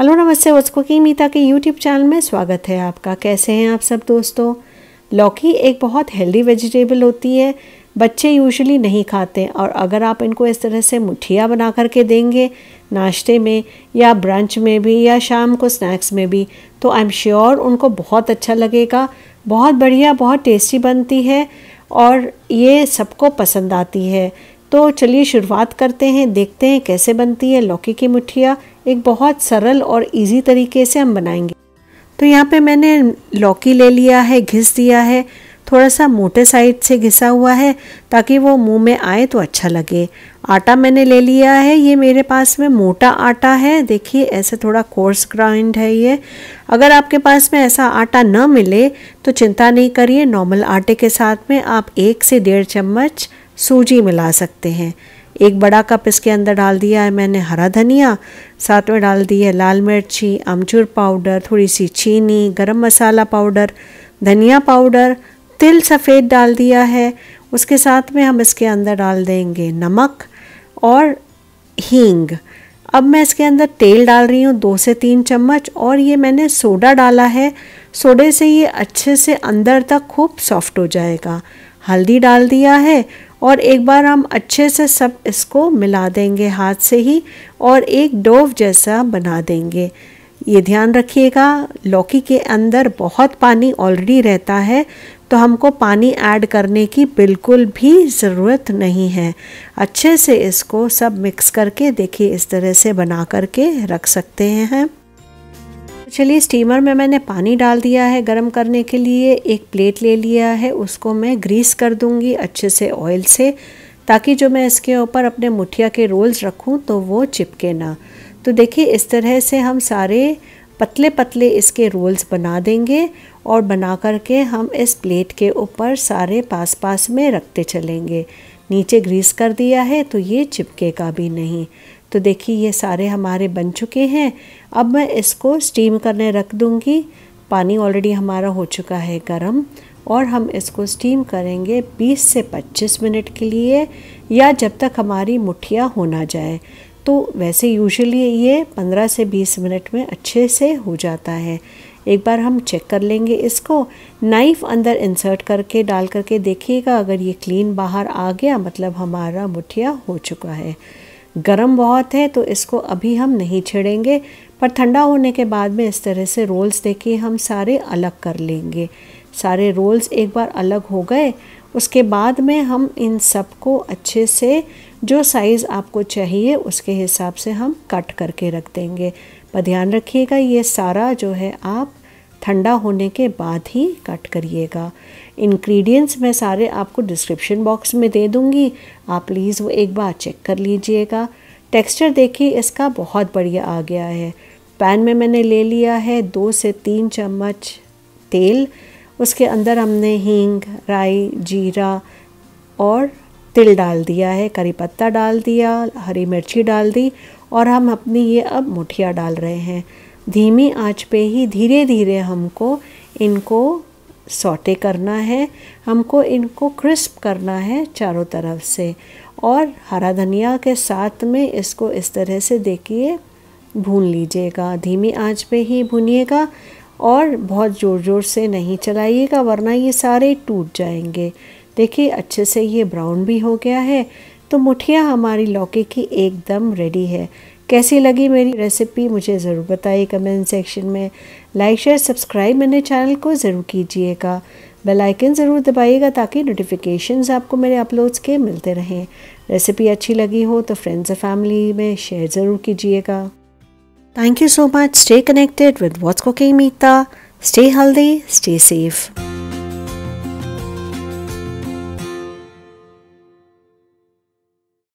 hello नमस्ते what's cooking मीता के YouTube channel में स्वागत है आपका कैसे हैं आप सब दोस्तों लौकी एक बहुत हेल्दी वेजिटेबल होती है बच्चे यूजुअली नहीं खाते और अगर आप इनको इस तरह से मुठिया बना कर के देंगे नाश्ते में या ब्रंच में भी या शाम को स्नैक्स में भी तो आई एम श्योर उनको बहुत अच्छा लगेगा बहुत बढ़िया बहुत टेस्टी बनती है और ये सबको पसंद आती है तो चलिए शुरुआत करते हैं देखते हैं कैसे बनती है लौकी की मुठिया एक बहुत सरल और इजी तरीके से हम बनाएंगे तो यहाँ पे मैंने लौकी ले लिया है घिस दिया है थोड़ा सा मोटे साइड से घिसा हुआ है ताकि वो मुंह में आए तो अच्छा लगे आटा मैंने ले लिया है ये मेरे पास में मोटा आटा है देखिए ऐसे थोड़ा कोर्स ग्राइंड है ये अगर आपके पास में ऐसा आटा न मिले तो चिंता नहीं करिए नॉर्मल आटे के साथ में आप एक से डेढ़ चम्मच सूजी मिला सकते हैं एक बड़ा कप इसके अंदर डाल दिया है मैंने हरा धनिया साथ में डाल दी है लाल मिर्ची अमचूर पाउडर थोड़ी सी चीनी गरम मसाला पाउडर धनिया पाउडर तिल सफ़ेद डाल दिया है उसके साथ में हम इसके अंदर डाल देंगे नमक और हींग अब मैं इसके अंदर तेल डाल रही हूँ दो से तीन चम्मच और ये मैंने सोडा डाला है सोडे से ये अच्छे से अंदर तक खूब सॉफ्ट हो जाएगा हल्दी डाल दिया है और एक बार हम अच्छे से सब इसको मिला देंगे हाथ से ही और एक डोव जैसा बना देंगे ये ध्यान रखिएगा लौकी के अंदर बहुत पानी ऑलरेडी रहता है तो हमको पानी ऐड करने की बिल्कुल भी ज़रूरत नहीं है अच्छे से इसको सब मिक्स करके देखिए इस तरह से बना करके रख सकते हैं चलिए स्टीमर में मैंने पानी डाल दिया है गर्म करने के लिए एक प्लेट ले लिया है उसको मैं ग्रीस कर दूंगी अच्छे से ऑयल से ताकि जो मैं इसके ऊपर अपने मुठिया के रोल्स रखूँ तो वो चिपके ना तो देखिए इस तरह से हम सारे पतले पतले इसके रोल्स बना देंगे और बना कर के हम इस प्लेट के ऊपर सारे पास पास में रखते चलेंगे नीचे ग्रीस कर दिया है तो ये चिपकेगा भी नहीं तो देखिए ये सारे हमारे बन चुके हैं अब मैं इसको स्टीम करने रख दूँगी पानी ऑलरेडी हमारा हो चुका है गर्म और हम इसको स्टीम करेंगे 20 से 25 मिनट के लिए या जब तक हमारी मुठिया हो ना जाए तो वैसे यूजुअली ये 15 से 20 मिनट में अच्छे से हो जाता है एक बार हम चेक कर लेंगे इसको नाइफ़ अंदर इंसर्ट करके डाल करके देखिएगा अगर ये क्लीन बाहर आ गया मतलब हमारा मुठिया हो चुका है गर्म बहुत है तो इसको अभी हम नहीं छेड़ेंगे पर ठंडा होने के बाद में इस तरह से रोल्स देखिए हम सारे अलग कर लेंगे सारे रोल्स एक बार अलग हो गए उसके बाद में हम इन सब को अच्छे से जो साइज़ आपको चाहिए उसके हिसाब से हम कट करके रख देंगे पर ध्यान रखिएगा ये सारा जो है आप ठंडा होने के बाद ही कट करिएगा इंग्रेडिएंट्स मैं सारे आपको डिस्क्रिप्शन बॉक्स में दे दूँगी आप प्लीज़ वो एक बार चेक कर लीजिएगा टेक्सचर देखिए इसका बहुत बढ़िया आ गया है पैन में मैंने ले लिया है दो से तीन चम्मच तेल उसके अंदर हमने हींग राई जीरा और तिल डाल दिया है करी पत्ता डाल दिया हरी मिर्ची डाल दी और हम अपनी ये अब मुठिया डाल रहे हैं धीमी आंच पे ही धीरे धीरे हमको इनको सोटे करना है हमको इनको क्रिस्प करना है चारों तरफ से और हरा धनिया के साथ में इसको इस तरह से देखिए भून लीजिएगा धीमी आंच पे ही भूनिएगा और बहुत ज़ोर ज़ोर से नहीं चलाइएगा वरना ये सारे टूट जाएंगे देखिए अच्छे से ये ब्राउन भी हो गया है तो मुठिया हमारी लौकी की एकदम रेडी है कैसी लगी मेरी रेसिपी मुझे ज़रूर बताइए कमेंट सेक्शन में लाइक शेयर सब्सक्राइब मेरे चैनल को ज़रूर कीजिएगा बेल आइकन ज़रूर दबाइएगा ताकि नोटिफिकेशंस आपको मेरे अपलोड्स के मिलते रहें रेसिपी अच्छी लगी हो तो फ्रेंड्स और फैमिली में शेयर ज़रूर कीजिएगा thank you so much stay connected with what's cooking Meeta stay healthy stay safe